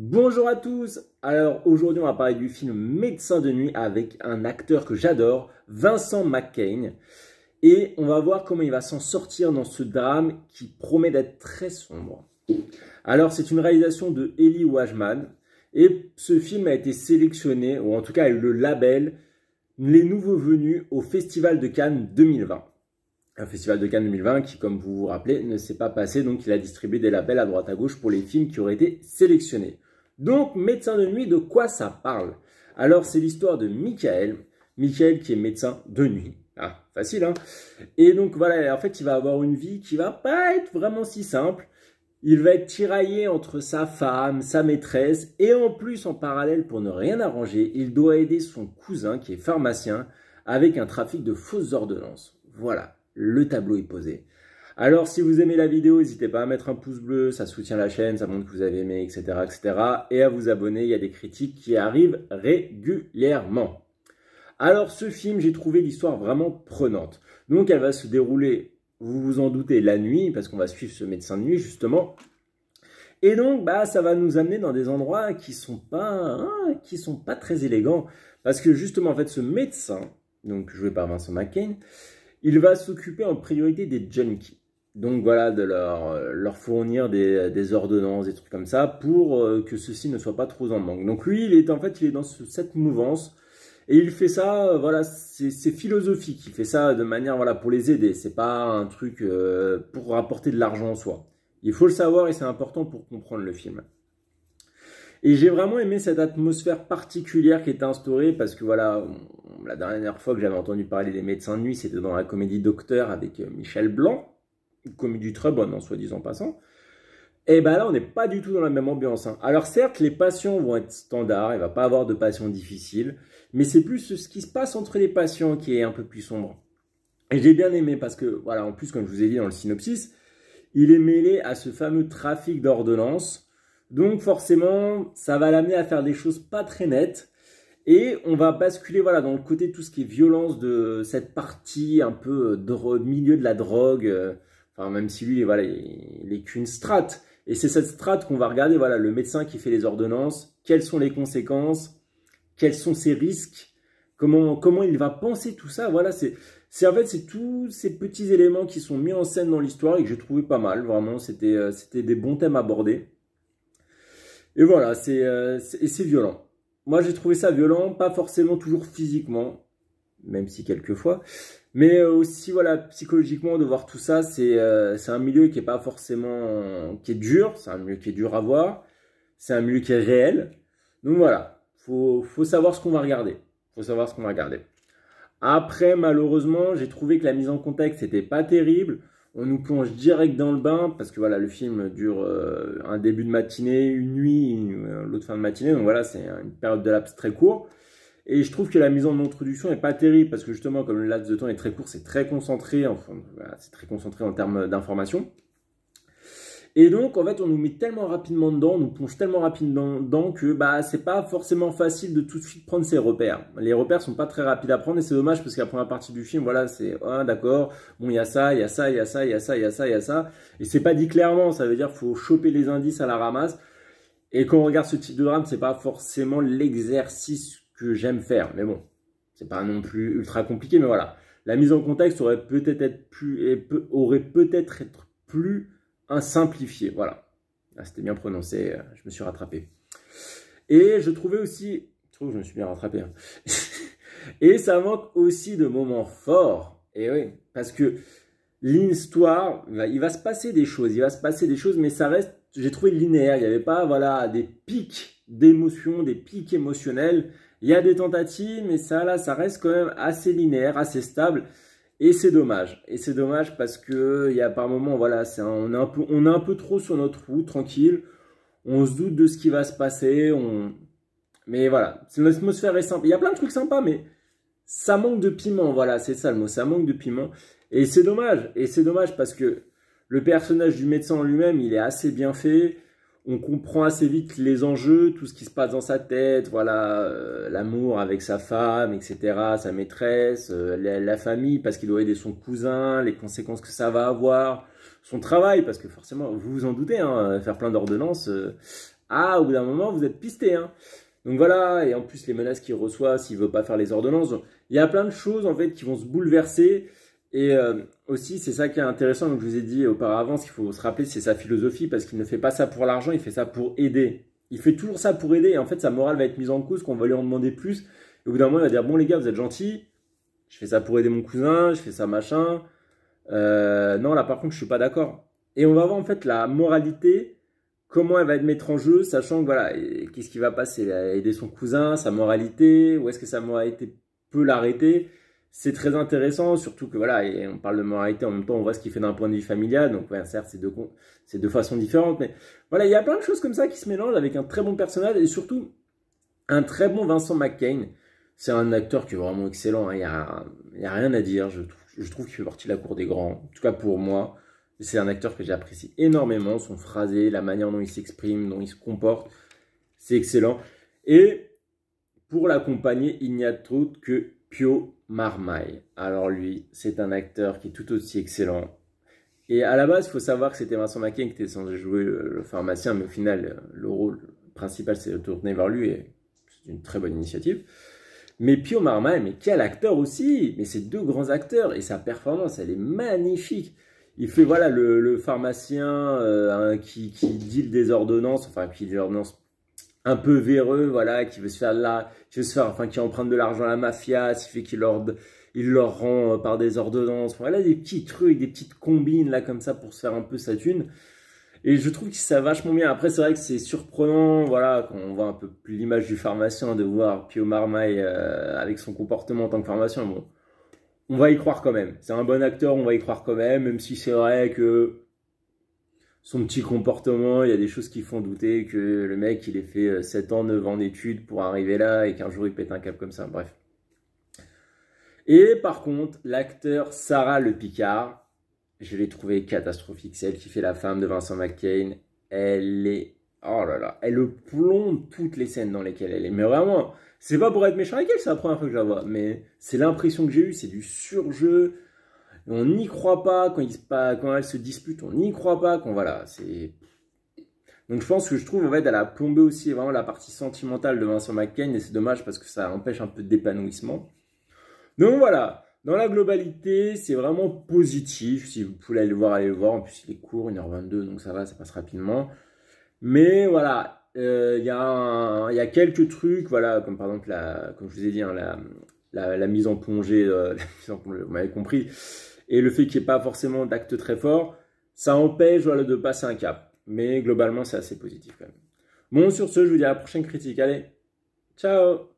Bonjour à tous Alors aujourd'hui on va parler du film Médecin de nuit avec un acteur que j'adore, Vincent McCain. Et on va voir comment il va s'en sortir dans ce drame qui promet d'être très sombre. Alors c'est une réalisation de Eli Wajman et ce film a été sélectionné, ou en tout cas eu le label Les Nouveaux Venus au Festival de Cannes 2020. Un festival de Cannes 2020 qui, comme vous vous rappelez, ne s'est pas passé, donc il a distribué des labels à droite à gauche pour les films qui auraient été sélectionnés. Donc, médecin de nuit, de quoi ça parle Alors, c'est l'histoire de Michael. Michael qui est médecin de nuit. Ah, facile, hein Et donc, voilà, en fait, il va avoir une vie qui va pas être vraiment si simple. Il va être tiraillé entre sa femme, sa maîtresse, et en plus, en parallèle, pour ne rien arranger, il doit aider son cousin, qui est pharmacien, avec un trafic de fausses ordonnances. Voilà, le tableau est posé. Alors si vous aimez la vidéo, n'hésitez pas à mettre un pouce bleu, ça soutient la chaîne, ça montre que vous avez aimé, etc. etc. et à vous abonner, il y a des critiques qui arrivent régulièrement. Alors ce film, j'ai trouvé l'histoire vraiment prenante. Donc elle va se dérouler, vous vous en doutez, la nuit, parce qu'on va suivre ce médecin de nuit justement. Et donc, bah, ça va nous amener dans des endroits qui sont hein, qui sont pas très élégants, parce que justement, en fait, ce médecin, donc joué par Vincent McCain, il va s'occuper en priorité des junkies donc voilà, de leur, euh, leur fournir des, ordonnances, des trucs comme ça, pour euh, que ceci ne soit pas trop en manque. Donc lui, il est en fait, il est dans cette mouvance, et il fait ça, euh, voilà, c'est philosophique, il fait ça de manière, voilà, pour les aider, c'est pas un truc pour rapporter de l'argent en soi. Il faut le savoir et c'est important pour comprendre le film. Et j'ai vraiment aimé cette atmosphère particulière qui est instaurée parce que voilà, la dernière fois que j'avais entendu parler des médecins de nuit, c'était dans la comédie Docteur avec Michel Blanc comédie très bonne en soi-disant passant. Et eh ben là, on n'est pas du tout dans la même ambiance. Hein. Alors certes, les passions vont être standards, il va pas avoir de patients difficiles, mais c'est plus ce qui se passe entre les patients qui est un peu plus sombre. Et j'ai bien aimé parce que, voilà, en plus, comme je vous ai dit dans le synopsis, il est mêlé à ce fameux trafic d'ordonnances. Donc forcément, ça va l'amener à faire des choses pas très nettes. Et on va basculer voilà, dans le côté de tout ce qui est violence de cette partie un peu euh, milieu de la drogue, euh, même si lui, voilà, il n'est qu'une strate. Et c'est cette strate qu'on va regarder, voilà, le médecin qui fait les ordonnances, quelles sont les conséquences, quels sont ses risques, comment, comment il va penser tout ça. Voilà, c'est, en fait, c'est tous ces petits éléments qui sont mis en scène dans l'histoire et que j'ai trouvé pas mal. Vraiment, c'était, euh, des bons thèmes abordés. Et voilà, euh, c'est, et c'est violent. Moi, j'ai trouvé ça violent, pas forcément toujours physiquement, même si quelquefois, mais euh, aussi, voilà, psychologiquement, de voir tout ça, euh, c'est un milieu qui est pas forcément. qui est dur, c'est un milieu qui est dur à voir, c'est un milieu qui est réel. Donc voilà, faut, faut savoir ce qu'on va regarder. Faut savoir ce qu'on va regarder. Après, malheureusement, j'ai trouvé que la mise en contexte n'était pas terrible. On nous plonge direct dans le bain parce que voilà, le film dure euh, un début de matinée, une nuit, l'autre fin de matinée. Donc voilà, c'est une période de laps très court. Et je trouve que la mise en introduction est pas terrible parce que justement, comme le laps de temps est très court, c'est très concentré. Enfin, c'est très concentré en termes d'information. Et donc, en fait, on nous met tellement rapidement dedans, on nous plonge tellement rapidement dedans que bah, c'est pas forcément facile de tout de suite prendre ses repères. Les repères sont pas très rapides à prendre et c'est dommage parce qu'à la première partie du film, voilà, c'est ah, d'accord, bon, il y a ça, il y a ça, il y a ça, il y a ça, il y a ça, il y a ça. Et c'est pas dit clairement, ça veut dire qu'il faut choper les indices à la ramasse. Et quand on regarde ce type de drame, c'est pas forcément l'exercice que j'aime faire. Mais bon, c'est pas non plus ultra compliqué, mais voilà. La mise en contexte aurait peut-être être plus, et aurait peut-être être plus un simplifié. Voilà. Ah, c'était bien prononcé, euh, je me suis rattrapé. Et je trouvais aussi, je trouve que je me suis bien rattrapé. Hein. et ça manque aussi de moments forts. Et oui, parce que l'histoire, il va se passer des choses, il va se passer des choses, mais ça reste j'ai trouvé linéaire. Il n'y avait pas voilà, des pics d'émotion, des pics émotionnels. Il y a des tentatives, mais ça, là, ça reste quand même assez linéaire, assez stable. Et c'est dommage. Et c'est dommage parce que il y a par moments, voilà, on, est un peu, on est un peu trop sur notre roue tranquille. On se doute de ce qui va se passer. On... Mais voilà, l'atmosphère est simple. Il y a plein de trucs sympas, mais ça manque de piment. Voilà, c'est ça le mot. Ça manque de piment. Et c'est dommage. Et c'est dommage parce que le personnage du médecin en lui-même, il est assez bien fait. On comprend assez vite les enjeux, tout ce qui se passe dans sa tête, voilà, euh, l'amour avec sa femme, etc., sa maîtresse, euh, la, famille parce qu'il doit aider son cousin, les conséquences que ça va avoir, son travail parce que forcément, vous vous en doutez, hein, faire plein d'ordonnances, euh, ah, au bout d'un moment, vous êtes pisté, hein. Donc voilà, et en plus les menaces qu'il reçoit s'il veut pas faire les ordonnances. Il y a plein de choses en fait qui vont se bouleverser. Et euh, aussi, c'est ça qui est intéressant, Donc, je vous ai dit auparavant, ce qu'il faut se rappeler, c'est sa philosophie, parce qu'il ne fait pas ça pour l'argent, il fait ça pour aider. Il fait toujours ça pour aider, et en fait, sa morale va être mise en cause, qu'on va lui en demander plus. Et au bout d'un moment, il va dire, bon les gars, vous êtes gentils, je fais ça pour aider mon cousin, je fais ça machin. Euh, non, là par contre, je suis pas d'accord. Et on va voir en fait la moralité, comment elle va être mise en jeu, sachant que voilà, qu'est-ce qui va passer Aider son cousin, sa moralité, ou est-ce que sa moralité peut l'arrêter c'est très intéressant, surtout que voilà, et on parle de moralité en même temps, on voit ce qu'il fait d'un point de vue familial, donc certes, c'est deux, deux façons différentes, mais voilà, il y a plein de choses comme ça qui se mélangent avec un très bon personnage et surtout un très bon Vincent McCain. C'est un acteur qui est vraiment excellent, hein, il n'y a, rien à dire, je, je trouve qu'il fait partie de la cour des grands, en tout cas pour moi. C'est un acteur que j'apprécie énormément, son phrasé, la manière dont il s'exprime, dont il se comporte, c'est excellent. Et pour l'accompagner, il n'y a d'autre que Pio Marmaille. Alors lui, c'est un acteur qui est tout aussi excellent. Et à la base, il faut savoir que c'était Vincent maquin qui était censé jouer le, pharmacien, mais au final, le rôle principal s'est tourner vers lui et c'est une très bonne initiative. Mais Pio Marmaille, mais quel acteur aussi Mais c'est deux grands acteurs et sa performance, elle est magnifique. Il fait voilà le, pharmacien euh, qui, dit des ordonnances, enfin qui dit ordonnances un peu véreux, voilà, qui veut se faire là, qui veut se faire, enfin, qui emprunte de l'argent à la mafia, ce qui fait qu'il leur, il leur rend euh, par des ordonnances. Voilà, des petits trucs, des petites combines, là, comme ça, pour se faire un peu sa thune. Et je trouve que ça vachement bien. Après, c'est vrai que c'est surprenant, voilà, quand on voit un peu plus l'image du pharmacien, de voir Pio Marmaille euh, avec son comportement en tant que pharmacien. Bon, on va y croire quand même. C'est un bon acteur, on va y croire quand même, même si c'est vrai que son petit comportement, il y a des choses qui font douter que le mec, il ait fait 7 euh, ans, 9 ans d'études pour arriver là et qu'un jour il pète un cap comme ça, bref. Et par contre, l'acteur Sarah Le Picard, je l'ai trouvé catastrophique. celle elle qui fait la femme de Vincent McCain. Elle est. Oh là là, elle le plombe toutes les scènes dans lesquelles elle est. Mais vraiment, c'est pas pour être méchant avec elle, c'est la première fois que je la vois. Mais c'est l'impression que j'ai eue, c'est du surjeu on n'y croit pas quand, ils, elles se disputent, on n'y croit pas, qu'on voilà, Donc je pense que je trouve en fait elle a plombé aussi vraiment la partie sentimentale de Vincent McCain et c'est dommage parce que ça empêche un peu d'épanouissement. Donc voilà, dans la globalité, c'est vraiment positif. Si vous pouvez aller le voir, allez le voir. En plus, il est court, 1h22, donc ça va, ça passe rapidement. Mais voilà, euh, il y, a quelques trucs, voilà, comme par exemple, comme je vous ai dit, hein, la, euh, la, mise en plongée, vous m'avez compris, et le fait qu'il n'y ait pas forcément d'acte très fort, ça empêche de passer un cap. Mais globalement, c'est assez positif quand même. Bon, sur ce, je vous dis à la prochaine critique. Allez, ciao